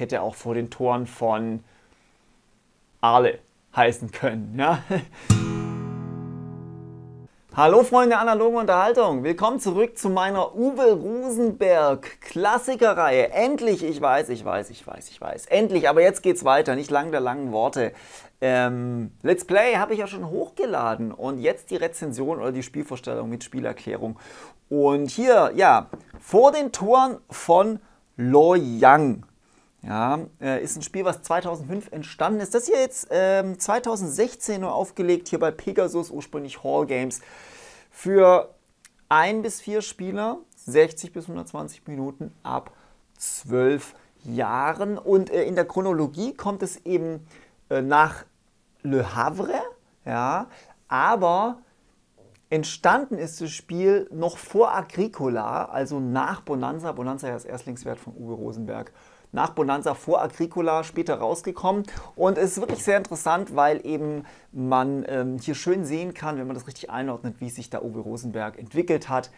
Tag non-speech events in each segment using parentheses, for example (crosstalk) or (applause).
hätte auch vor den Toren von Arle heißen können. Ja? Ne? (laughs) Hallo Freunde der analogen Unterhaltung, willkommen zurück zu meiner Uwe Rosenberg Klassikerreihe. Endlich, ich weiß, ich weiß, ich weiß, ich weiß, endlich, aber jetzt geht's weiter, nicht lang der langen Worte. Ähm, Let's Play habe ich ja schon hochgeladen und jetzt die Rezension oder die Spielvorstellung mit Spielerklärung. Und hier, ja, vor den Toren von Lo Yang. Ja, äh, ist ein Spiel, was 2005 entstanden ist. Das hier jetzt ähm, 2016 nur aufgelegt, hier bei Pegasus, ursprünglich Hall Games. Für ein bis vier Spieler, 60 bis 120 Minuten ab 12 Jahren. Und äh, in der Chronologie kommt es eben äh, nach Le Havre, ja, aber entstanden ist das Spiel noch vor Agricola, also nach Bonanza. Bonanza ja das Erstlingswert von Uwe Rosenberg nach Bonanza vor Agricola später rausgekommen. Und es ist wirklich sehr interessant, weil eben man ähm, hier schön sehen kann, wenn man das richtig einordnet, wie sich da Uwe Rosenberg entwickelt hat.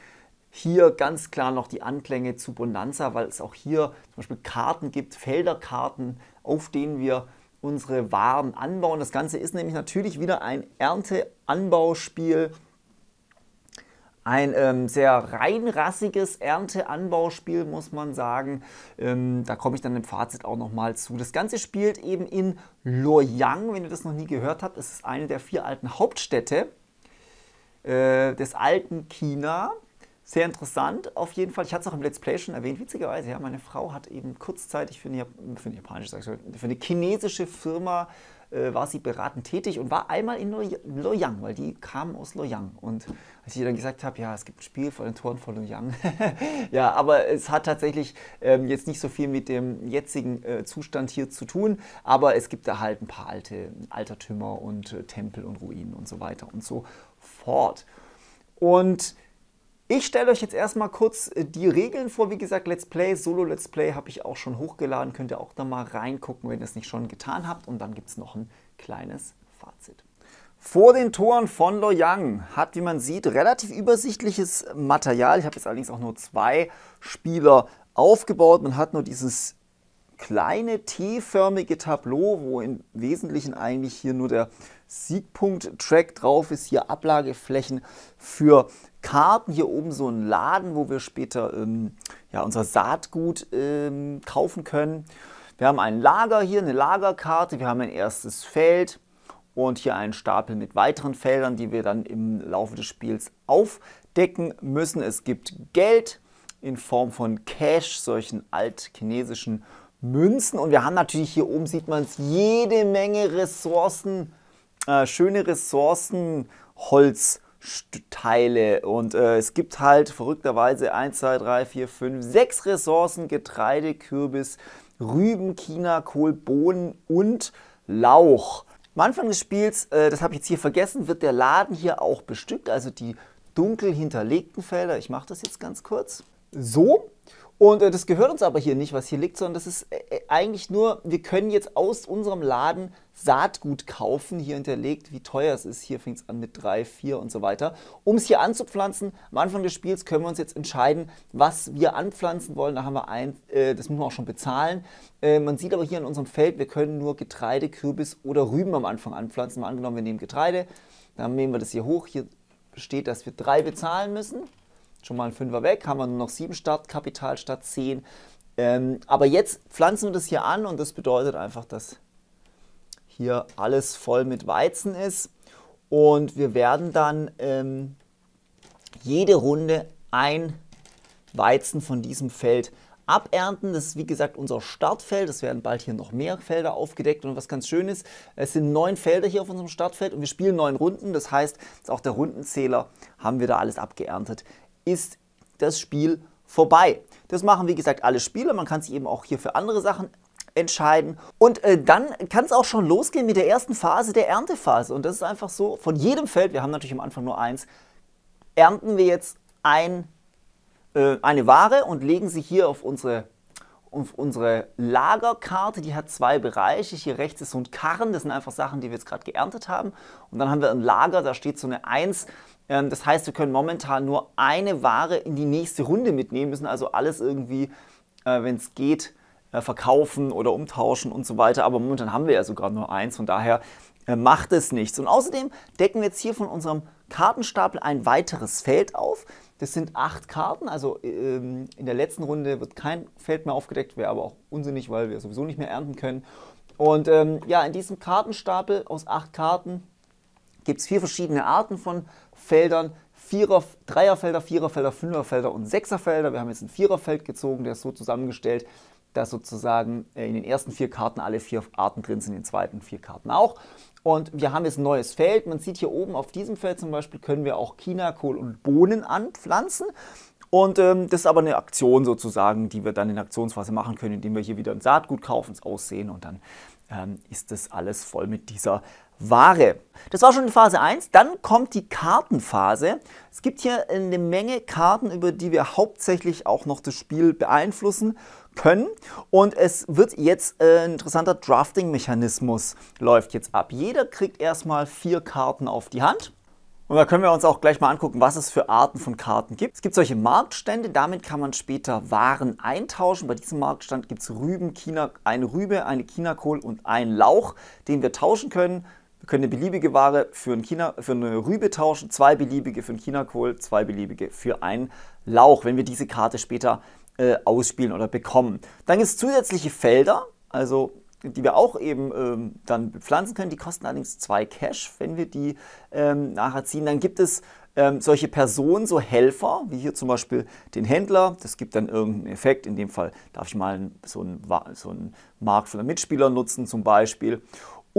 Hier ganz klar noch die Anklänge zu Bonanza, weil es auch hier zum Beispiel Karten gibt, Felderkarten, auf denen wir unsere Waren anbauen. Das Ganze ist nämlich natürlich wieder ein Ernteanbauspiel. Ein ähm, sehr reinrassiges Ernteanbauspiel, muss man sagen. Ähm, da komme ich dann im Fazit auch nochmal zu. Das Ganze spielt eben in Luoyang, wenn ihr das noch nie gehört habt. Es ist eine der vier alten Hauptstädte äh, des alten China. Sehr interessant, auf jeden Fall. Ich hatte es auch im Let's Play schon erwähnt, witzigerweise. Ja, meine Frau hat eben kurzzeitig für eine, für eine japanische, für eine chinesische Firma äh, war sie beratend tätig und war einmal in Loyang, weil die kamen aus Loyang. Und als ich ihr dann gesagt habe, ja, es gibt ein Spiel von den Toren von Loyang, (laughs) ja, aber es hat tatsächlich ähm, jetzt nicht so viel mit dem jetzigen äh, Zustand hier zu tun, aber es gibt da halt ein paar alte Altertümer und äh, Tempel und Ruinen und so weiter und so fort. Und ich stelle euch jetzt erstmal kurz äh, die Regeln vor. Wie gesagt, Let's Play, Solo-Let's Play habe ich auch schon hochgeladen. Könnt ihr auch da mal reingucken, wenn ihr es nicht schon getan habt. Und dann gibt es noch ein kleines Fazit. Vor den Toren von Loyang hat, wie man sieht, relativ übersichtliches Material. Ich habe jetzt allerdings auch nur zwei Spieler aufgebaut. Man hat nur dieses kleine T-förmige Tableau, wo im Wesentlichen eigentlich hier nur der Siegpunkt-Track drauf ist, hier Ablageflächen für Karten, hier oben so ein Laden, wo wir später ähm, ja, unser Saatgut ähm, kaufen können. Wir haben ein Lager hier, eine Lagerkarte, wir haben ein erstes Feld und hier einen Stapel mit weiteren Feldern, die wir dann im Laufe des Spiels aufdecken müssen. Es gibt Geld in Form von Cash, solchen altchinesischen Münzen. Und wir haben natürlich hier oben, sieht man es, jede Menge Ressourcen, äh, schöne Ressourcen, Holz. Teile und äh, es gibt halt verrückterweise 1, 2, 3, 4, 5, 6 Ressourcen, Getreide, Kürbis, Rüben, China, Kohl, Bohnen und Lauch. Am Anfang des Spiels, äh, das habe ich jetzt hier vergessen, wird der Laden hier auch bestückt, also die dunkel hinterlegten Felder. Ich mache das jetzt ganz kurz. So, und äh, das gehört uns aber hier nicht, was hier liegt, sondern das ist äh, äh, eigentlich nur, wir können jetzt aus unserem Laden Saatgut kaufen, hier hinterlegt, wie teuer es ist. Hier fängt es an mit 3, 4 und so weiter. Um es hier anzupflanzen, am Anfang des Spiels können wir uns jetzt entscheiden, was wir anpflanzen wollen. Da haben wir ein, äh, das muss man auch schon bezahlen. Äh, man sieht aber hier in unserem Feld, wir können nur Getreide, Kürbis oder Rüben am Anfang anpflanzen. Mal angenommen, wir nehmen Getreide, dann nehmen wir das hier hoch. Hier steht, dass wir drei bezahlen müssen schon mal ein Fünfer weg, haben wir nur noch 7 Startkapital statt 10. Ähm, aber jetzt pflanzen wir das hier an und das bedeutet einfach, dass hier alles voll mit Weizen ist. Und wir werden dann ähm, jede Runde ein Weizen von diesem Feld abernten. Das ist wie gesagt unser Startfeld. Es werden bald hier noch mehr Felder aufgedeckt. Und was ganz schön ist, es sind neun Felder hier auf unserem Startfeld und wir spielen neun Runden. Das heißt, auch der Rundenzähler haben wir da alles abgeerntet ist das Spiel vorbei. Das machen, wie gesagt, alle Spiele. Man kann sich eben auch hier für andere Sachen entscheiden. Und äh, dann kann es auch schon losgehen mit der ersten Phase, der Erntephase. Und das ist einfach so, von jedem Feld, wir haben natürlich am Anfang nur eins, ernten wir jetzt ein, äh, eine Ware und legen sie hier auf unsere auf unsere Lagerkarte, die hat zwei Bereiche. Hier rechts ist so ein Karren, das sind einfach Sachen, die wir jetzt gerade geerntet haben. Und dann haben wir ein Lager, da steht so eine 1. Ähm, das heißt, wir können momentan nur eine Ware in die nächste Runde mitnehmen, müssen also alles irgendwie, äh, wenn es geht, äh, verkaufen oder umtauschen und so weiter. Aber momentan haben wir ja sogar nur eins, von daher äh, macht es nichts. Und außerdem decken wir jetzt hier von unserem Kartenstapel ein weiteres Feld auf. Das sind acht Karten, also ähm, in der letzten Runde wird kein Feld mehr aufgedeckt, wäre aber auch unsinnig, weil wir sowieso nicht mehr ernten können. Und ähm, ja, in diesem Kartenstapel aus acht Karten gibt es vier verschiedene Arten von Feldern. Vierer, Dreierfelder, Viererfelder, Fünferfelder und Sechserfelder. Wir haben jetzt ein Viererfeld gezogen, der ist so zusammengestellt, dass sozusagen äh, in den ersten vier Karten alle vier Arten drin sind, in den zweiten vier Karten auch. Und wir haben jetzt ein neues Feld. Man sieht hier oben auf diesem Feld zum Beispiel, können wir auch China, und Bohnen anpflanzen. Und ähm, das ist aber eine Aktion sozusagen, die wir dann in Aktionsphase machen können, indem wir hier wieder ein Saatgut kaufen, es aussehen und dann ähm, ist das alles voll mit dieser Ware. Das war schon in Phase 1. Dann kommt die Kartenphase. Es gibt hier eine Menge Karten, über die wir hauptsächlich auch noch das Spiel beeinflussen können. Und es wird jetzt äh, ein interessanter Drafting-Mechanismus läuft jetzt ab. Jeder kriegt erstmal vier Karten auf die Hand. Und da können wir uns auch gleich mal angucken, was es für Arten von Karten gibt. Es gibt solche Marktstände, damit kann man später Waren eintauschen. Bei diesem Marktstand gibt es Rüben, China, eine Rübe, eine Chinakohl und einen Lauch, den wir tauschen können. Wir können eine beliebige Ware für, ein China, für eine Rübe tauschen, zwei beliebige für einen Chinakohl, zwei beliebige für einen Lauch, wenn wir diese Karte später äh, ausspielen oder bekommen. Dann gibt es zusätzliche Felder, also die wir auch eben ähm, dann pflanzen können. Die kosten allerdings zwei Cash, wenn wir die ähm, nachher ziehen. Dann gibt es ähm, solche Personen, so Helfer, wie hier zum Beispiel den Händler. Das gibt dann irgendeinen Effekt. In dem Fall darf ich mal so einen, so einen Markt von einem Mitspieler nutzen zum Beispiel.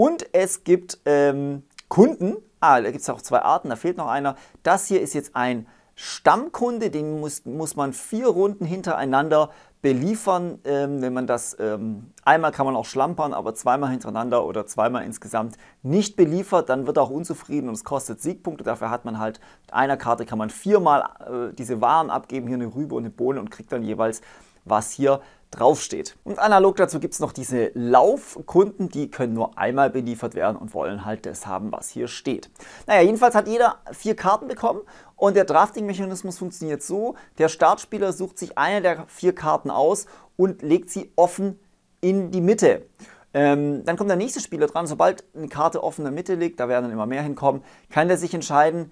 Und es gibt ähm, Kunden, ah, da gibt es auch zwei Arten, da fehlt noch einer. Das hier ist jetzt ein Stammkunde, den muss, muss man vier Runden hintereinander beliefern. Ähm, wenn man das ähm, einmal kann man auch schlampern, aber zweimal hintereinander oder zweimal insgesamt nicht beliefert, dann wird er auch unzufrieden und es kostet Siegpunkte. Dafür hat man halt mit einer Karte kann man viermal äh, diese Waren abgeben, hier eine Rübe und eine Bohne und kriegt dann jeweils was hier draufsteht. Und analog dazu gibt es noch diese Laufkunden, die können nur einmal beliefert werden und wollen halt das haben, was hier steht. Naja, jedenfalls hat jeder vier Karten bekommen und der Drafting-Mechanismus funktioniert so, der Startspieler sucht sich eine der vier Karten aus und legt sie offen in die Mitte. Ähm, dann kommt der nächste Spieler dran, sobald eine Karte offen in der Mitte liegt, da werden dann immer mehr hinkommen, kann der sich entscheiden,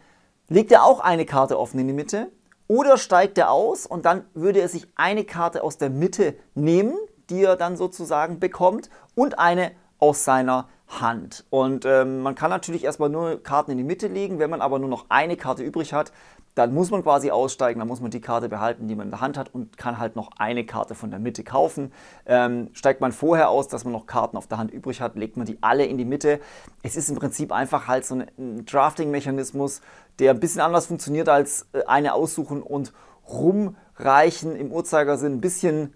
legt er auch eine Karte offen in die Mitte oder steigt er aus und dann würde er sich eine Karte aus der Mitte nehmen, die er dann sozusagen bekommt, und eine aus seiner Hand. Und ähm, man kann natürlich erstmal nur Karten in die Mitte legen. Wenn man aber nur noch eine Karte übrig hat, dann muss man quasi aussteigen, dann muss man die Karte behalten, die man in der Hand hat und kann halt noch eine Karte von der Mitte kaufen. Ähm, steigt man vorher aus, dass man noch Karten auf der Hand übrig hat, legt man die alle in die Mitte. Es ist im Prinzip einfach halt so ein, ein Drafting-Mechanismus, der ein bisschen anders funktioniert als äh, eine aussuchen und rumreichen im Uhrzeigersinn. Ein bisschen,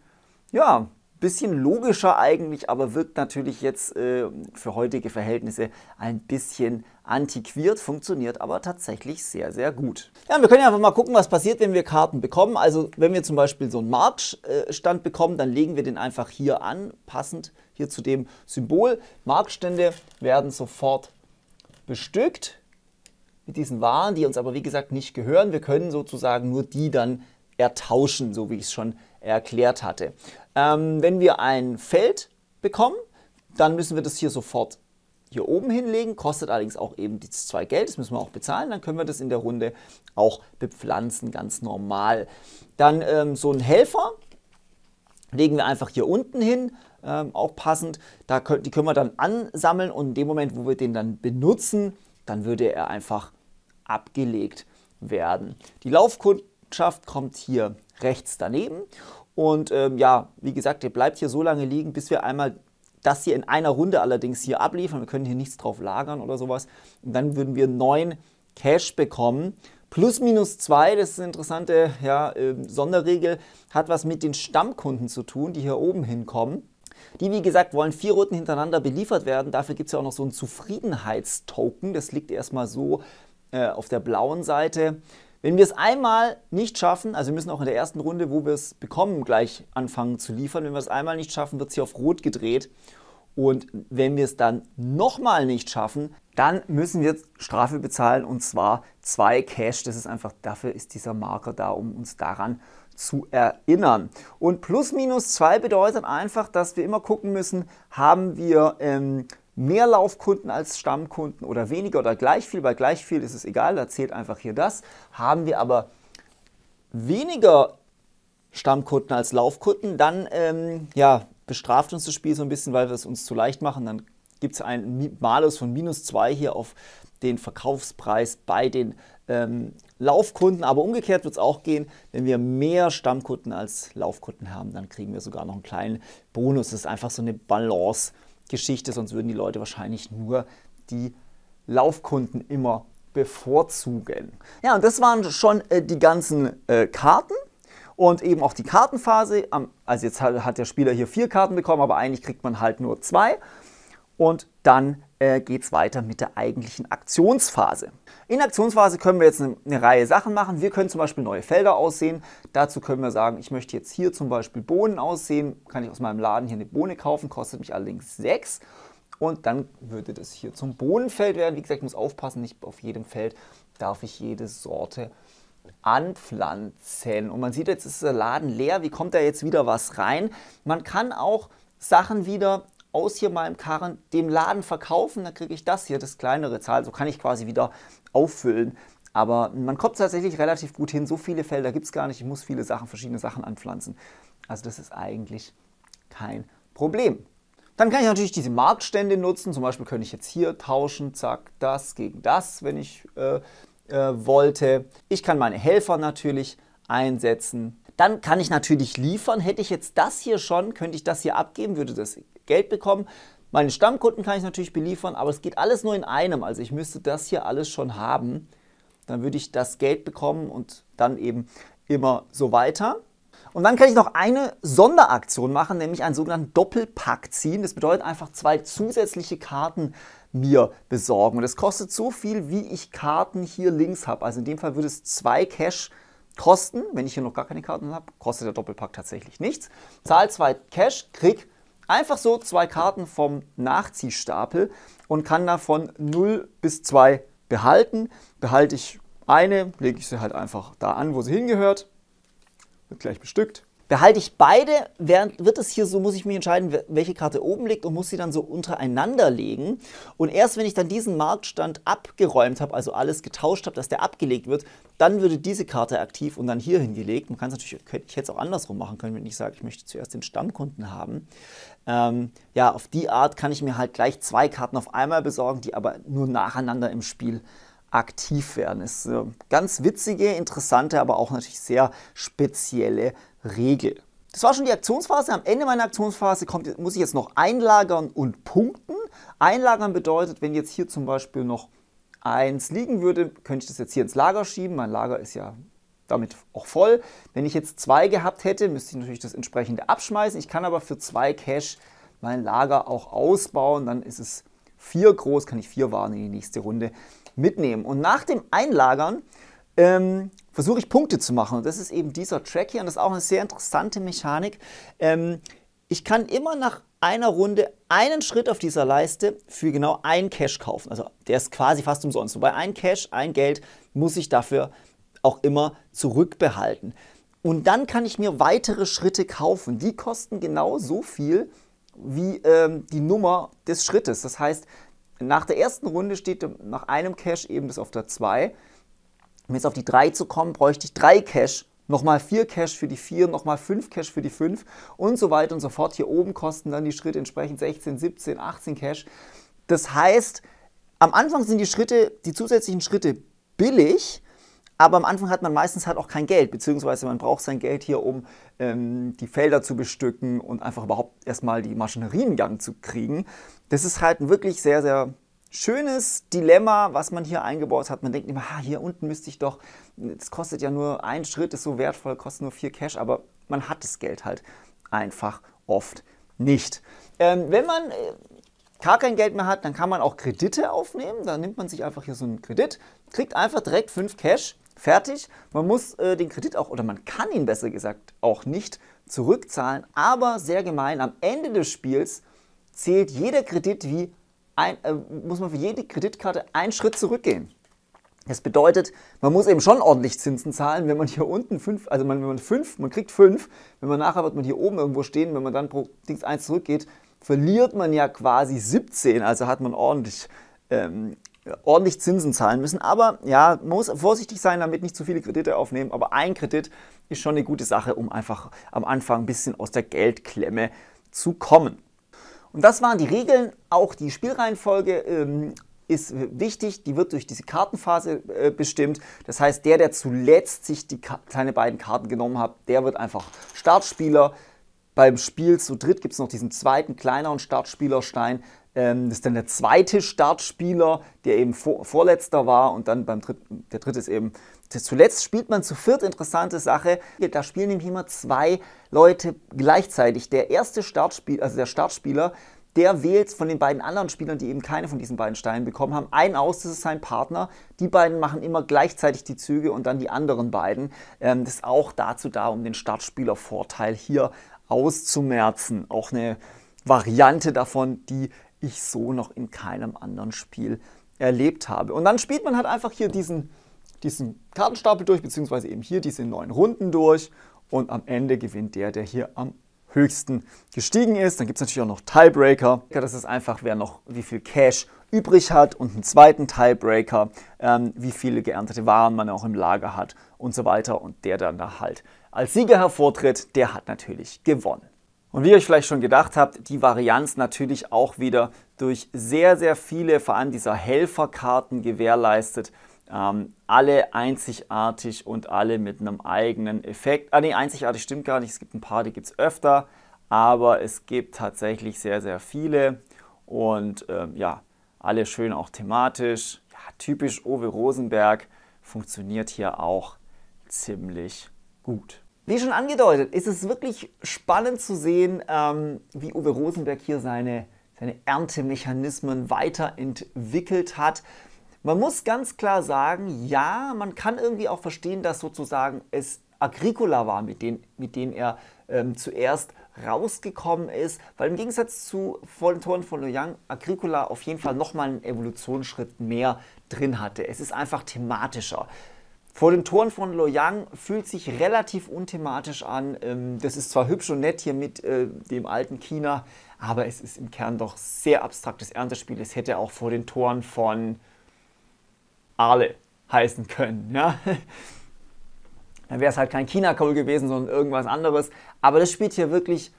ja, Bisschen logischer eigentlich, aber wirkt natürlich jetzt äh, für heutige Verhältnisse ein bisschen antiquiert, funktioniert aber tatsächlich sehr, sehr gut. Ja, wir können ja einfach mal gucken, was passiert, wenn wir Karten bekommen. Also wenn wir zum Beispiel so einen Marktstand äh, bekommen, dann legen wir den einfach hier an, passend hier zu dem Symbol. Marktstände werden sofort bestückt mit diesen Waren, die uns aber wie gesagt nicht gehören. Wir können sozusagen nur die dann ertauschen, so wie ich es schon erklärt hatte. Ähm, wenn wir ein Feld bekommen, dann müssen wir das hier sofort hier oben hinlegen, kostet allerdings auch eben dieses 2 Geld, das müssen wir auch bezahlen, dann können wir das in der Runde auch bepflanzen, ganz normal. Dann ähm, so einen Helfer legen wir einfach hier unten hin, ähm, auch passend, da können, die können wir dann ansammeln und in dem Moment, wo wir den dann benutzen, dann würde er einfach abgelegt werden. Die Laufkunden Botschaft kommt hier rechts daneben. Und ähm, ja, wie gesagt, der bleibt hier so lange liegen, bis wir einmal das hier in einer Runde allerdings hier abliefern. Wir können hier nichts drauf lagern oder sowas. Und dann würden wir 9 Cash bekommen. Plus minus 2, das ist eine interessante ja, äh, Sonderregel, hat was mit den Stammkunden zu tun, die hier oben hinkommen. Die, wie gesagt, wollen vier Runden hintereinander beliefert werden. Dafür gibt es ja auch noch so einen Zufriedenheitstoken. Das liegt erstmal so äh, auf der blauen Seite. Wenn wir es einmal nicht schaffen, also wir müssen auch in der ersten Runde, wo wir es bekommen, gleich anfangen zu liefern. Wenn wir es einmal nicht schaffen, wird es hier auf Rot gedreht. Und wenn wir es dann nochmal nicht schaffen, dann müssen wir Strafe bezahlen und zwar zwei Cash. Das ist einfach, dafür ist dieser Marker da, um uns daran zu erinnern. Und plus minus zwei bedeutet einfach, dass wir immer gucken müssen, haben wir ähm, mehr Laufkunden als Stammkunden oder weniger oder gleich viel, bei gleich viel ist es egal, da zählt einfach hier das. Haben wir aber weniger Stammkunden als Laufkunden, dann ähm, ja, bestraft uns das Spiel so ein bisschen, weil wir es uns zu leicht machen. Dann gibt es einen Malus von minus 2 hier auf den Verkaufspreis bei den ähm, Laufkunden. Aber umgekehrt wird es auch gehen, wenn wir mehr Stammkunden als Laufkunden haben, dann kriegen wir sogar noch einen kleinen Bonus. Das ist einfach so eine Balance Geschichte, sonst würden die Leute wahrscheinlich nur die Laufkunden immer bevorzugen. Ja, und das waren schon äh, die ganzen äh, Karten und eben auch die Kartenphase. Also jetzt hat, hat der Spieler hier vier Karten bekommen, aber eigentlich kriegt man halt nur zwei und dann äh, geht es weiter mit der eigentlichen Aktionsphase. In der Aktionsphase können wir jetzt eine, eine, Reihe Sachen machen. Wir können zum Beispiel neue Felder aussehen. Dazu können wir sagen, ich möchte jetzt hier zum Beispiel Bohnen aussehen. Kann ich aus meinem Laden hier eine Bohne kaufen, kostet mich allerdings 6. Und dann würde das hier zum Bohnenfeld werden. Wie gesagt, ich muss aufpassen, nicht auf jedem Feld darf ich jede Sorte anpflanzen. Und man sieht jetzt, ist der Laden leer. Wie kommt da jetzt wieder was rein? Man kann auch Sachen wieder aus hier meinem Karren dem Laden verkaufen, dann kriege ich das hier, das kleinere Zahl. So kann ich quasi wieder auffüllen. Aber man kommt tatsächlich relativ gut hin. So viele Felder gibt es gar nicht. Ich muss viele Sachen, verschiedene Sachen anpflanzen. Also das ist eigentlich kein Problem. Dann kann ich natürlich diese Marktstände nutzen. Zum Beispiel könnte ich jetzt hier tauschen, zack, das gegen das, wenn ich äh, äh, wollte. Ich kann meine Helfer natürlich einsetzen. Dann kann ich natürlich liefern. Hätte ich jetzt das hier schon, könnte ich das hier abgeben, würde das Geld bekommen. Meine Stammkunden kann ich natürlich beliefern, aber es geht alles nur in einem. Also ich müsste das hier alles schon haben. Dann würde ich das Geld bekommen und dann eben immer so weiter. Und dann kann ich noch eine Sonderaktion machen, nämlich einen sogenannten Doppelpack ziehen. Das bedeutet einfach zwei zusätzliche Karten mir besorgen. Und das kostet so viel, wie ich Karten hier links habe. Also in dem Fall würde es zwei Cash kosten. Wenn ich hier noch gar keine Karten habe, kostet der Doppelpack tatsächlich nichts. Zahl zwei Cash, krieg Einfach so zwei Karten vom Nachziehstapel und kann davon 0 bis 2 behalten. Behalte ich eine, lege ich sie halt einfach da an, wo sie hingehört. Wird gleich bestückt. Behalte ich beide, während wird es hier so, muss ich mich entscheiden, welche Karte oben liegt und muss sie dann so untereinander legen. Und erst wenn ich dann diesen Marktstand abgeräumt habe, also alles getauscht habe, dass der abgelegt wird, dann würde diese Karte aktiv und dann hier hingelegt. Man kann es natürlich, ich hätte es auch andersrum machen können, wenn ich sage, ich möchte zuerst den Stammkunden haben. Ähm, ja, auf die Art kann ich mir halt gleich zwei Karten auf einmal besorgen, die aber nur nacheinander im Spiel aktiv werden. Ist eine äh, ganz witzige, interessante, aber auch natürlich sehr spezielle Regel. Das war schon die Aktionsphase. Am Ende meiner Aktionsphase kommt, muss ich jetzt noch einlagern und punkten. Einlagern bedeutet, wenn jetzt hier zum Beispiel noch eins liegen würde, könnte ich das jetzt hier ins Lager schieben. Mein Lager ist ja damit auch voll. Wenn ich jetzt zwei gehabt hätte, müsste ich natürlich das entsprechende abschmeißen. Ich kann aber für zwei Cash mein Lager auch ausbauen. Dann ist es vier groß, kann ich vier Waren in die nächste Runde mitnehmen. Und nach dem Einlagern ähm, versuche ich Punkte zu machen. Und das ist eben dieser Track hier. Und das ist auch eine sehr interessante Mechanik. Ähm, ich kann immer nach einer Runde einen Schritt auf dieser Leiste für genau einen Cash kaufen. Also der ist quasi fast umsonst. Wobei ein Cash, ein Geld muss ich dafür kaufen auch immer zurückbehalten. Und dann kann ich mir weitere Schritte kaufen. Die kosten genau so viel wie ähm, die Nummer des Schrittes. Das heißt, nach der ersten Runde steht nach einem Cash eben das auf der 2. Um jetzt auf die 3 zu kommen, bräuchte ich 3 Cash, nochmal 4 Cash für die 4, nochmal 5 Cash für die 5 und so weiter und so fort. Hier oben kosten dann die Schritte entsprechend 16, 17, 18 Cash. Das heißt, am Anfang sind die Schritte, die zusätzlichen Schritte billig aber am Anfang hat man meistens halt auch kein Geld, beziehungsweise man braucht sein Geld hier, um ähm, die Felder zu bestücken und einfach überhaupt erstmal die Maschinerien gang zu kriegen. Das ist halt ein wirklich sehr, sehr schönes Dilemma, was man hier eingebaut hat. Man denkt immer, ha, hier unten müsste ich doch, es kostet ja nur ein Schritt, ist so wertvoll, kostet nur vier Cash, aber man hat das Geld halt einfach oft nicht. Ähm, wenn man äh, gar kein Geld mehr hat, dann kann man auch Kredite aufnehmen. Dann nimmt man sich einfach hier so einen Kredit, kriegt einfach direkt 5 Cash fertig. Man muss äh, den Kredit auch, oder man kann ihn besser gesagt auch nicht zurückzahlen, aber sehr gemein, am Ende des Spiels zählt jeder Kredit wie ein, äh, muss man für jede Kreditkarte einen Schritt zurückgehen. Das bedeutet, man muss eben schon ordentlich Zinsen zahlen, wenn man hier unten fünf, also man, wenn man fünf, man kriegt fünf, wenn man nachher wird man hier oben irgendwo stehen, wenn man dann pro Dings eins zurückgeht, verliert man ja quasi 17, also hat man ordentlich ähm, ordentlich Zinsen zahlen müssen. Aber ja, man muss vorsichtig sein, damit nicht zu viele Kredite aufnehmen. Aber ein Kredit ist schon eine gute Sache, um einfach am Anfang ein bisschen aus der Geldklemme zu kommen. Und das waren die Regeln. Auch die Spielreihenfolge ähm, ist wichtig. Die wird durch diese Kartenphase äh, bestimmt. Das heißt, der, der zuletzt sich die seine beiden Karten genommen hat, der wird einfach Startspieler. Beim Spiel zu dritt gibt es noch diesen zweiten kleineren Startspielerstein. Ähm, das ist dann der zweite Startspieler, der eben vor, vorletzter war und dann beim dritten, der dritte ist eben. Zuletzt spielt man zu viert interessante Sache. Da spielen nämlich immer zwei Leute gleichzeitig. Der erste Startspieler, also der Startspieler, der wählt von den beiden anderen Spielern, die eben keine von diesen beiden Steinen bekommen haben, einen aus, das ist sein Partner. Die beiden machen immer gleichzeitig die Züge und dann die anderen beiden. Ähm, das ist auch dazu da, um den Startspielervorteil hier auszumerzen. Auch eine Variante davon, die ich so noch in keinem anderen Spiel erlebt habe. Und dann spielt man halt einfach hier diesen, diesen Kartenstapel durch, beziehungsweise eben hier diese neun Runden durch. Und am Ende gewinnt der, der hier am höchsten gestiegen ist. Dann gibt es natürlich auch noch Tiebreaker. Das ist einfach, wer noch wie viel Cash übrig hat und einen zweiten Tiebreaker, ähm, wie viele geerntete Waren man auch im Lager hat und so weiter. Und der dann da halt als Sieger hervortritt, der hat natürlich gewonnen. Und wie ihr euch vielleicht schon gedacht habt, die Varianz natürlich auch wieder durch sehr, sehr viele, vor allem dieser Helferkarten gewährleistet. Ähm, alle einzigartig und alle mit einem eigenen Effekt. Ah nee, einzigartig stimmt gar nicht. Es gibt ein paar, die gibt es öfter, aber es gibt tatsächlich sehr, sehr viele. Und ähm, ja, alle schön auch thematisch. Ja, typisch Owe Rosenberg funktioniert hier auch ziemlich gut. Wie schon angedeutet, ist es wirklich spannend zu sehen, ähm, wie Uwe Rosenberg hier seine, seine Erntemechanismen weiterentwickelt hat. Man muss ganz klar sagen, ja, man kann irgendwie auch verstehen, dass sozusagen es Agricola war, mit denen, mit denen er ähm, zuerst rausgekommen ist, weil im Gegensatz zu Vollen Toren von Loyang Agricola auf jeden Fall nochmal einen Evolutionsschritt mehr drin hatte. Es ist einfach thematischer. Vor den Toren von Loyang fühlt sich relativ unthematisch an. Ähm, das ist zwar hübsch und nett hier mit äh, dem alten China, aber es ist im Kern doch sehr abstraktes Erntespiel. Es hätte auch vor den Toren von Arle heißen können. Ja? Ne? (laughs) Dann wäre es halt kein China-Kohl gewesen, sondern irgendwas anderes. Aber das spielt hier wirklich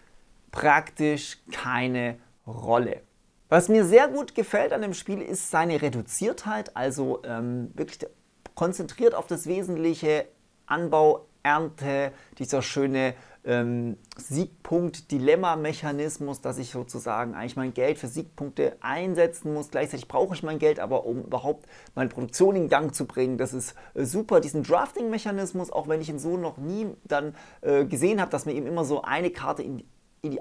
praktisch keine Rolle. Was mir sehr gut gefällt an dem Spiel ist seine Reduziertheit, also ähm, wirklich der konzentriert auf das Wesentliche, Anbau, Ernte, dieser schöne ähm, Siegpunkt-Dilemma-Mechanismus, dass ich sozusagen eigentlich mein Geld für Siegpunkte einsetzen muss. Gleichzeitig brauche ich mein Geld aber, um überhaupt meine Produktion in Gang zu bringen. Das ist äh, super. Diesen Drafting-Mechanismus, auch wenn ich ihn so noch nie dann äh, gesehen habe, dass man eben immer so eine Karte in, in, die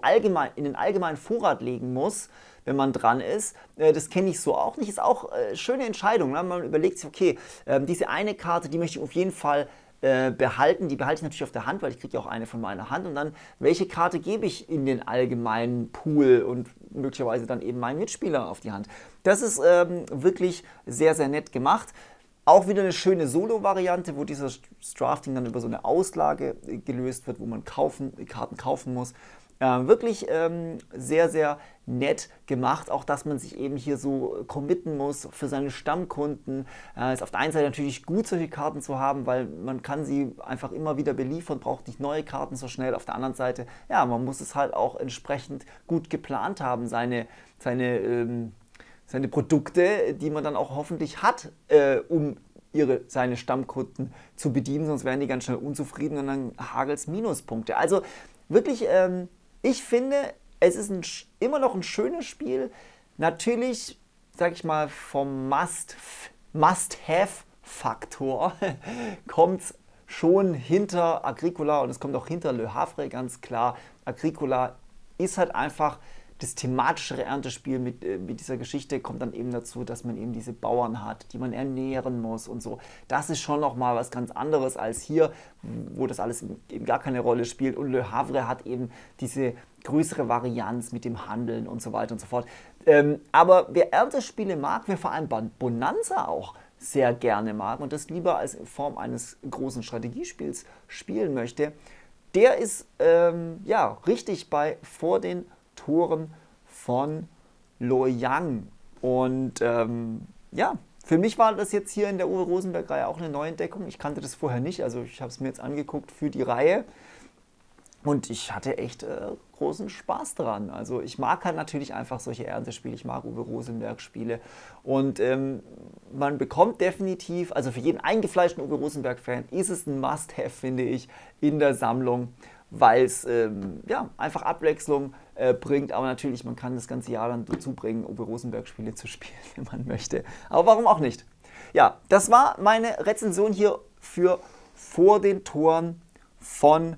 in den allgemeinen Vorrat legen muss, wenn man dran ist. Äh, das kenne ich so auch nicht. Ist auch äh, schöne Entscheidung. Ne? Man überlegt sich, okay, ähm, diese eine Karte, die möchte ich auf jeden Fall äh, behalten. Die behalte ich natürlich auf der Hand, weil ich kriege ja auch eine von meiner Hand. Und dann, welche Karte gebe ich in den allgemeinen Pool und möglicherweise dann eben meinen Mitspieler auf die Hand. Das ist ähm, wirklich sehr, sehr nett gemacht. Auch wieder eine schöne Solo-Variante, wo dieses Drafting dann über so eine Auslage äh, gelöst wird, wo man kaufen, Karten kaufen muss. Äh, wirklich ähm, sehr, sehr nett gemacht, auch dass man sich eben hier so committen muss für seine Stammkunden. Äh, ist auf der einen Seite natürlich gut, solche Karten zu haben, weil man kann sie einfach immer wieder beliefern, braucht nicht neue Karten so schnell. Auf der anderen Seite, ja, man muss es halt auch entsprechend gut geplant haben, seine, seine, ähm, seine Produkte, die man dann auch hoffentlich hat, äh, um ihre, seine Stammkunden zu bedienen, sonst werden die ganz schnell unzufrieden und dann hagelt es Minuspunkte. Also wirklich ähm, ich finde, es ist ein, immer noch ein schönes Spiel. Natürlich, sag ich mal, vom Must-Have-Faktor Must (laughs) kommt es schon hinter Agricola und es kommt auch hinter Le Havre ganz klar. Agricola ist halt einfach das thematischere Erntespiel mit, äh, mit dieser Geschichte kommt dann eben dazu, dass man eben diese Bauern hat, die man ernähren muss und so. Das ist schon nochmal was ganz anderes als hier, wo das alles eben gar keine Rolle spielt. Und Le Havre hat eben diese größere Varianz mit dem Handeln und so weiter und so fort. Ähm, aber wer Erntespiele mag, wer vor allem Bonanza auch sehr gerne mag und das lieber als in Form eines großen Strategiespiels spielen möchte, der ist ähm, ja richtig bei vor den Toren von Loyang. Und ähm, ja, für mich war das jetzt hier in der Uwe Rosenberg Reihe auch eine Neuentdeckung. Ich kannte das vorher nicht, also ich habe es mir jetzt angeguckt für die Reihe. Und ich hatte echt äh, großen Spaß dran. Also ich mag halt natürlich einfach solche Erntespiele, ich mag Uwe Rosenberg-Spiele. Und ähm, man bekommt definitiv, also für jeden eingefleischten Uwe Rosenberg-Fan ist es ein Must-Have, finde ich, in der Sammlung weil es ähm, ja, einfach Abwechslung äh, bringt. Aber natürlich, man kann das ganze Jahr dann dazu bringen, Uwe Rosenberg-Spiele zu (laughs) spielen, wenn man möchte. Aber warum auch nicht? Ja, das war meine Rezension hier für Vor den Toren von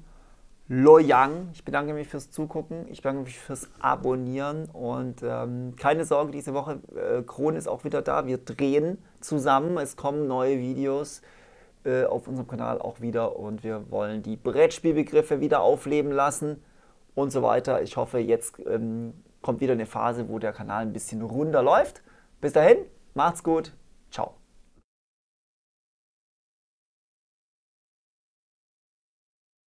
Loyang. Ich bedanke mich fürs Zugucken, ich bedanke mich fürs Abonnieren und ähm, keine Sorge, diese Woche, äh, Kron ist auch wieder da. Wir drehen zusammen, es kommen neue Videos. Äh, auf unserem Kanal auch wieder und wir wollen die Brettspielbegriffe wieder aufleben lassen und so weiter. Ich hoffe, jetzt ähm, kommt wieder eine Phase, wo der Kanal ein bisschen runder läuft. Bis dahin, macht's gut, ciao.